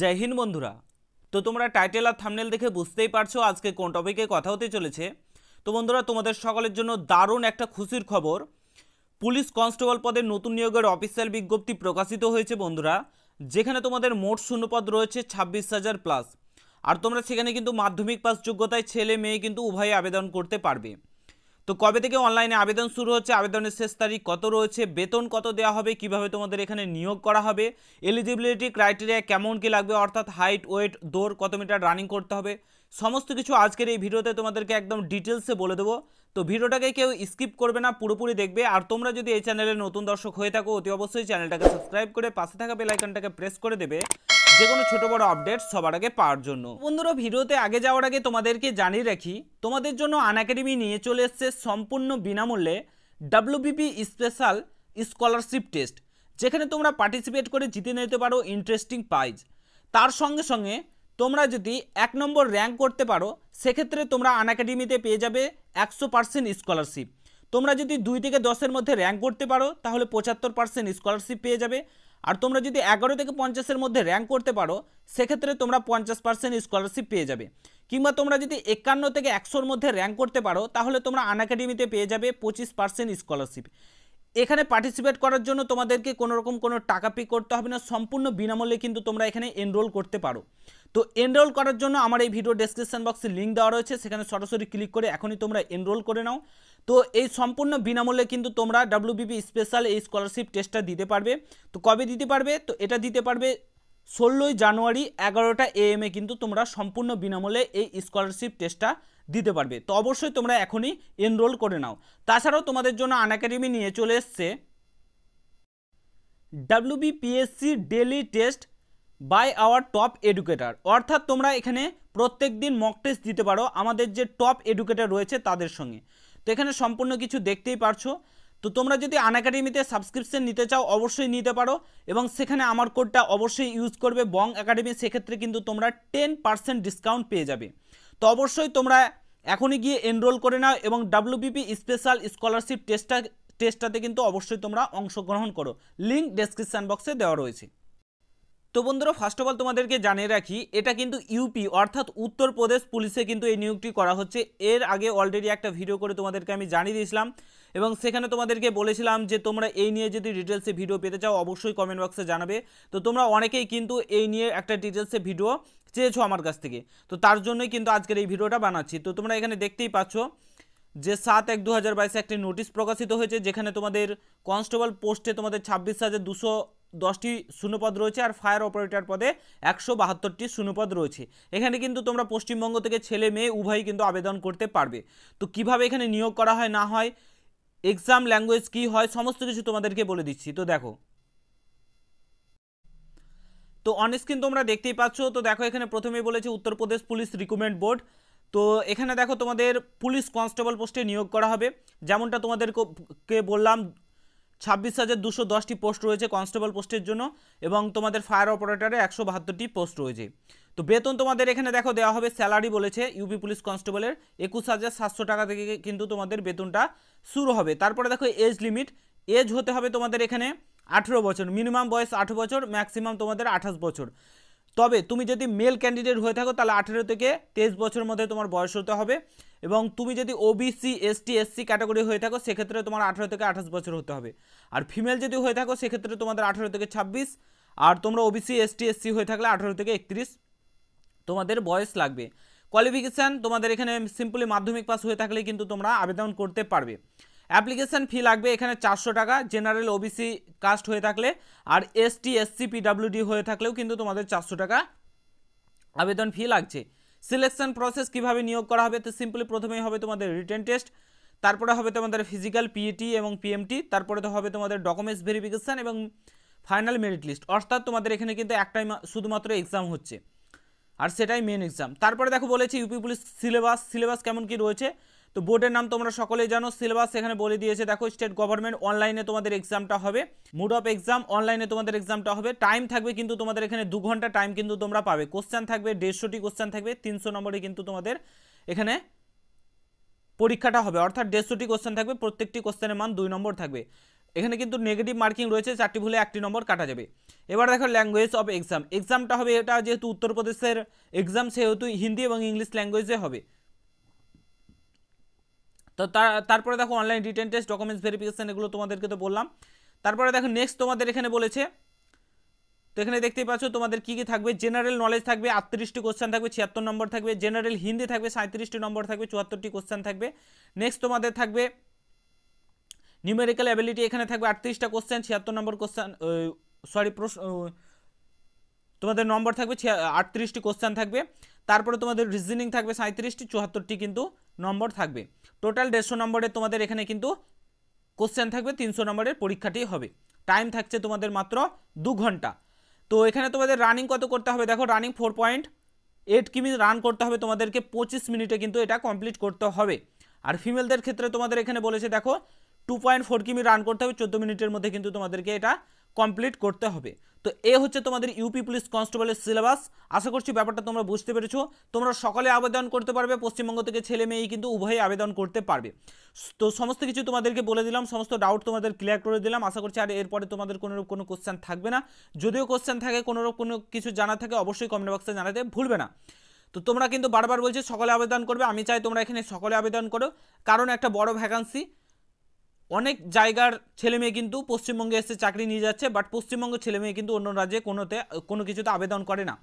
জয় হিন্দ বন্ধুরা তো তোমরা টাইটেল আর থামনেল দেখে বুঝতেই পারছো আজকে কোন টপিকে কথা হতে চলেছে তো বন্ধুরা তোমাদের সকলের জন্য দারুণ একটা খুশির খবর পুলিশ কনস্টেবল পদে নতুন নিয়োগের অফিসিয়াল বিজ্ঞপ্তি প্রকাশিত হয়েছে বন্ধুরা যেখানে তোমাদের মোট শূন্যপদ রয়েছে ছাব্বিশ হাজার প্লাস আর তোমরা সেখানে কিন্তু মাধ্যমিক পাস যোগ্যতায় ছেলে মেয়ে কিন্তু উভয়ে আবেদন করতে পারবে তো কবে থেকে অনলাইনে আবেদন শুরু হচ্ছে আবেদনের শেষ তারিখ কত রয়েছে বেতন কত দেওয়া হবে কিভাবে তোমাদের এখানে নিয়োগ করা হবে এলিজিবিলিটি ক্রাইটেরিয়া কেমন কি লাগবে অর্থাৎ হাইট ওয়েট দৌড় কত মিটার রানিং করতে হবে সমস্ত কিছু আজকের এই ভিডিওতে তোমাদেরকে একদম ডিটেলসে বলে দেবো তো ভিডিওটাকে কেউ স্কিপ করবে না পুরোপুরি দেখবে আর তোমরা যদি এই চ্যানেলে নতুন দর্শক হয়ে থাকো অতি অবশ্যই চ্যানেলটাকে সাবস্ক্রাইব করে পাশে থাকা বেলাইকনটাকে প্রেস করে দেবে যে কোনো ছোটো বড় আপডেট সবার আগে পাওয়ার জন্য বন্ধুরা ভিডিওতে আগে যাওয়ার আগে তোমাদেরকে জানিয়ে রাখি তোমাদের জন্য আনাকাডেমি নিয়ে চলে এসছে সম্পূর্ণ বিনামূল্যে ডাব্লিউবিপি স্পেশাল স্কলারশিপ টেস্ট যেখানে তোমরা পার্টিসিপেট করে জিতে নিতে পারো ইন্টারেস্টিং প্রাইজ তার সঙ্গে সঙ্গে তোমরা যদি এক নম্বর র্যাঙ্ক করতে পারো সেক্ষেত্রে তোমরা আনাকাডেমিতে পেয়ে যাবে একশো পার্সেন্ট স্কলারশিপ তোমরা যদি দুই থেকে দশের মধ্যে র্যাঙ্ক করতে পারো তাহলে পঁচাত্তর পার্সেন্ট স্কলারশিপ পেয়ে যাবে আর তোমরা যদি এগারো থেকে পঞ্চাশের মধ্যে র্যাঙ্ক করতে পারো সেক্ষেত্রে তোমরা পঞ্চাশ পার্সেন্ট স্কলারশিপ পেয়ে যাবে কিংবা তোমরা যদি একান্ন থেকে একশোর মধ্যে র্যাঙ্ক করতে পারো তাহলে তোমরা আনাকাডেমিতে পেয়ে যাবে পঁচিশ পার্সেন্ট স্কলারশিপ এখানে পার্টিসিপেট করার জন্য তোমাদেরকে কোনো রকম কোনো টাকা পে করতে হবে না সম্পূর্ণ বিনামূল্যে কিন্তু তোমরা এখানে এনরোল করতে পারো তো এনরোল করার জন্য আমার এই ভিডিও ডেসক্রিপশন বক্সে লিঙ্ক দেওয়া রয়েছে সেখানে সরাসরি ক্লিক করে এখনই তোমরা এনরোল করে নাও তো এই সম্পূর্ণ বিনামূল্যে কিন্তু তোমরা ডাব্লিউবিপি স্পেশাল এই স্কলারশিপ টেস্টটা দিতে পারবে তো কবে দিতে পারবে তো এটা দিতে পারবে ষোলোই জানুয়ারি এগারোটা এ কিন্তু তোমরা সম্পূর্ণ বিনামূল্যে এই স্কলারশিপ টেস্টটা দিতে পারবে তো অবশ্যই তোমরা এখনই এনরোল করে নাও তাছাড়াও তোমাদের জন্য আন একাডেমি নিয়ে চলে এসছে WBPSC daily test by our top educator অর্থাৎ তোমরা এখানে প্রত্যেক দিন মক টেস্ট দিতে পারো আমাদের যে টপ এডুকেটার রয়েছে তাদের সঙ্গে তো এখানে সম্পূর্ণ কিছু দেখতেই পারছো তো তোমরা যদি আনএকাডেমিতে সাবস্ক্রিপশন নিতে চাও অবশ্যই নিতে পারো এবং সেখানে আমার কোডটা অবশ্যই ইউজ করবে বং একাডেমি সেক্ষেত্রে কিন্তু তোমরা টেন পার্সেন্ট ডিসকাউন্ট পেয়ে যাবে তো অবশ্যই তোমরা এখনই গিয়ে এনরোল করে নাও এবং বিপি স্পেশাল স্কলারশিপ টেস্টটা টেস্টটাতে কিন্তু অবশ্যই তোমরা অংশগ্রহণ করো লিঙ্ক ডেসক্রিপশান বক্সে দেওয়া রয়েছে তো বন্ধুরা ফার্স্ট অফ অল তোমাদেরকে জানিয়ে রাখি এটা কিন্তু ইউপি অর্থাৎ উত্তরপ্রদেশ পুলিশে কিন্তু এই নিয়োগটি করা হচ্ছে এর আগে অলরেডি একটা ভিডিও করে তোমাদেরকে আমি জানিয়ে দিয়েছিলাম এবং সেখানে তোমাদেরকে বলেছিলাম যে তোমরা এই নিয়ে যদি ডিটেলসে ভিডিও পেতে চাও অবশ্যই কমেন্ট বক্সে জানাবে তো তোমরা অনেকেই কিন্তু এই নিয়ে একটা ডিটেলসে ভিডিও চেয়েছো আমার কাছ থেকে তো তার জন্যই কিন্তু আজকের এই ভিডিওটা বানাচ্ছি তো তোমরা এখানে দেখতেই পাচ্ছ যে সাত এক দু হাজার বাইশে একটি নোটিশ প্রকাশিত হয়েছে যেখানে তোমাদের কনস্টেবল পোস্টে তোমাদের ছাব্বিশ হাজার দুশো দশটি শূন্যপদ রয়েছে আর ফায়ার অপারেটর পদে একশো বাহাত্তরটি শূন্যপদ রয়েছে এখানে কিন্তু তোমরা পশ্চিমবঙ্গ থেকে ছেলে মেয়ে উভয়ই কিন্তু আবেদন করতে পারবে তো কিভাবে এখানে নিয়োগ করা হয় না হয় এক্সাম ল্যাঙ্গুয়েজ কি হয় সমস্ত কিছু তোমাদেরকে বলে দিচ্ছি তো দেখো তো অনস্ক্রিন তোমরা দেখতেই পাচ্ছ তো দেখো এখানে প্রথমেই বলেছে উত্তরপ্রদেশ পুলিশ রিক্রুটমেন্ট বোর্ড তো এখানে দেখো তোমাদের পুলিশ কনস্টেবল পোস্টে নিয়োগ করা হবে যেমনটা তোমাদেরকে বললাম ছাব্বিশ হাজার দুশো দশটি পোস্ট রয়েছে কনস্টেবল পোস্টের জন্য এবং তোমাদের ফায়ার অপারেটারে একশো বাহাত্তরটি পোস্ট রয়েছে তো বেতন তোমাদের এখানে দেখো দেওয়া হবে স্যালারি বলেছে ইউপি পুলিশ কনস্টেবলের একুশ হাজার সাতশো টাকা থেকে কিন্তু তোমাদের বেতনটা শুরু হবে তারপরে দেখো এজ লিমিট এজ হতে হবে তোমাদের এখানে আঠেরো বছর মিনিমাম বয়স আঠেরো বছর ম্যাক্সিমাম তোমাদের আঠাশ বছর তবে তুমি যদি মেল ক্যান্ডিডেট হয়ে থাকো তাহলে আঠেরো থেকে তেইশ বছরের মধ্যে তোমার বয়স হতে হবে এবং তুমি যদি ওবিসি এসটি এসসি ক্যাটাগরি হয়ে থাকো সেক্ষেত্রে তোমার আঠেরো থেকে আঠাশ বছর হতে হবে আর ফিমেল যদি হয়ে থাকো সেক্ষেত্রে তোমাদের আঠেরো থেকে ছাব্বিশ আর তোমরা ওবিসি এসটি এসসি হয়ে থাকলে আঠেরো থেকে একত্রিশ তোমাদের বয়স লাগবে কোয়ালিফিকেশান তোমাদের এখানে সিম্পলি মাধ্যমিক পাস হয়ে থাকলে কিন্তু তোমরা আবেদন করতে পারবে অ্যাপ্লিকেশান ফি লাগবে এখানে চারশো টাকা জেনারেল ওবিসি কাস্ট হয়ে থাকলে আর এসটি এসসি পিডাব্লিউডি হয়ে থাকলেও কিন্তু তোমাদের চারশো টাকা আবেদন ফি লাগছে সিলেকশন প্রসেস কিভাবে নিয়োগ করা হবে তো সিম্পলি প্রথমেই হবে তোমাদের রিটেন টেস্ট তারপরে হবে তোমাদের ফিজিক্যাল পিএটি e এবং পিএমটি তারপরে তো হবে তোমাদের ডকুমেন্টস ভেরিফিকেশান এবং ফাইনাল মেরিট লিস্ট অর্থাৎ তোমাদের এখানে কিন্তু একটাই শুধুমাত্র এক্সাম হচ্ছে আর সেটাই মেন এক্সাম তারপরে দেখো বলেছি ইউপি পুলিশ সিলেবাস সিলেবাস কেমন কি রয়েছে তো বোর্ডের নাম তোমরা সকলেই জানো সিলেবাস এখানে বলে দিয়েছে দেখো স্টেট গভর্নমেন্ট অনলাইনে তোমাদের এক্সামটা হবে মুড অফ এক্সাম অনলাইনে তোমাদের এক্সামটা হবে টাইম থাকবে কিন্তু তোমাদের এখানে দু ঘন্টা টাইম কিন্তু তোমরা পাবে কোশ্চেন থাকবে দেড়শোটি কোশ্চেন থাকবে তিনশো নম্বরে কিন্তু তোমাদের এখানে পরীক্ষাটা হবে অর্থাৎ দেড়শোটি কোশ্চেন থাকবে প্রত্যেকটি কোশ্চেনের মান দুই নম্বর থাকবে এখানে কিন্তু নেগেটিভ মার্কিং রয়েছে চারটি ভুলে একটি নম্বর কাটা যাবে এবার দেখো ল্যাঙ্গুয়েজ অফ এক্সাম এক্সামটা হবে এটা যেহেতু উত্তরপ্রদেশের এক্সাম সেহেতু হিন্দি এবং ইংলিশ ল্যাঙ্গুয়েজে হবে তো তারপরে দেখো online written test documents verification এগুলো তোমাদেরকে তো বললাম তারপরে দেখো নেক্সট তোমাদের এখানে বলেছে তো এখানে দেখতেই পাচ্ছ তোমাদের কী কী থাকবে জেনারেল নলেজ থাকবে আটত্রিশটি কোশ্চেন থাকবে ছিয়াত্তর নম্বর থাকবে জেনারেল হিন্দি থাকবে সাঁত্রিশটি নম্বর থাকবে চুয়াত্তরটি কোশ্চেন থাকবে নেক্সট তোমাদের থাকবে নিউমেরিক্যাল অ্যাবিলিটি এখানে থাকবে আটত্রিশটা কোশ্চেন ছিয়াত্তর নম্বর কোশ্চেন সরি প্রশ্ন তোমাদের নম্বর থাকবে আটত্রিশটি কোশ্চেন থাকবে তারপরে তোমাদের রিজনিং থাকবে সাঁত্রিশটি চুয়াত্তরটি কিন্তু নম্বর থাকবে টোটাল দেড়শো নম্বরে তোমাদের এখানে কিন্তু কোশ্চেন থাকবে তিনশো নম্বরের পরীক্ষাটি হবে টাইম থাকছে তোমাদের মাত্র দু ঘন্টা তো এখানে তোমাদের রানিং কত করতে হবে দেখো রানিং ফোর পয়েন্ট এইট কিমি রান করতে হবে তোমাদেরকে পঁচিশ মিনিটে কিন্তু এটা কমপ্লিট করতে হবে আর ফিমেলদের ক্ষেত্রে তোমাদের এখানে বলেছে দেখো টু পয়েন্ট ফোর কিমি রান করতে হবে চোদ্দো মিনিটের মধ্যে কিন্তু তোমাদেরকে এটা কমপ্লিট করতে হবে তো এ হচ্ছে তোমাদের ইউপি পুলিশ কনস্টেবলের সিলেবাস আশা করছি ব্যাপারটা তোমরা বুঝতে পেরেছো তোমরা সকলে আবেদন করতে পারবে পশ্চিমবঙ্গ থেকে ছেলে মেয়েই কিন্তু উভয়ে আবেদন করতে পারবে তো সমস্ত কিছু তোমাদেরকে বলে দিলাম সমস্ত ডাউট তোমাদের ক্লিয়ার করে দিলাম আশা করছি আর এরপরে তোমাদের কোনো কোনো কোশ্চেন থাকবে না যদিও কোশ্চেন থাকে কোনোরকম কোনো কিছু জানা থাকে অবশ্যই কমেন্ট বক্সে জানাতে ভুলবে না তো তোমরা কিন্তু বারবার বলছো সকলে আবেদন করবে আমি চাই তোমরা এখানে সকলে আবেদন করো কারণ একটা বড় ভ্যাকান্সি অনেক জায়গার ছেলে মেয়ে কিন্তু পশ্চিমবঙ্গে এসে চাকরি নিয়ে যাচ্ছে বাট পশ্চিমবঙ্গের ছেলে মেয়ে কিন্তু অন্য রাজ্যে কোনোতে কোনো কিছুতে আবেদন করে না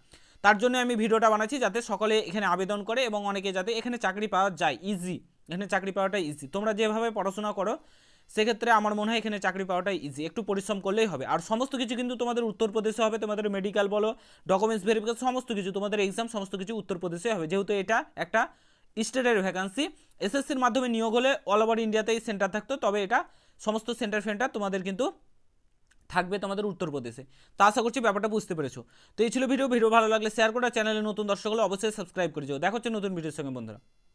তার জন্য আমি ভিডিওটা বানাচ্ছি যাতে সকলে এখানে আবেদন করে এবং অনেকে যাতে এখানে চাকরি পাওয়া যায় ইজি এখানে চাকরি পাওয়াটা ইজি তোমরা যেভাবে পড়াশোনা করো সেক্ষেত্রে আমার মনে হয় এখানে চাকরি পাওয়াটা ইজি একটু পরিশ্রম করলেই হবে আর সমস্ত কিছু কিন্তু তোমাদের উত্তরপ্রদেশে হবে তোমাদের মেডিকেল বলো ডকুমেন্টস ভেরিফিকেশন সমস্ত কিছু তোমাদের এক্সাম সমস্ত কিছু উত্তরপ্রদেশে হবে যেহেতু এটা একটা স্টেটের ভ্যাকান্সি এসএসসির মাধ্যমে নিয়োগ হলে অল ওভার ইন্ডিয়াতেই সেন্টার থাকতো তবে এটা সমস্ত সেন্টার ফেন্টার তোমাদের কিন্তু থাকবে তোমাদের উত্তরপ্রদেশে তা আশা করছি ব্যাপারটা বুঝতে পেরেছো তো এই ছিল ভিডিও ভিডিও ভালো লাগলে শেয়ার করা চ্যানেলে নতুন দর্শক হলে অবশ্যই সাবস্ক্রাইব করে যাও দেখো হচ্ছে নতুন ভিডিওর সঙ্গে বন্ধুরা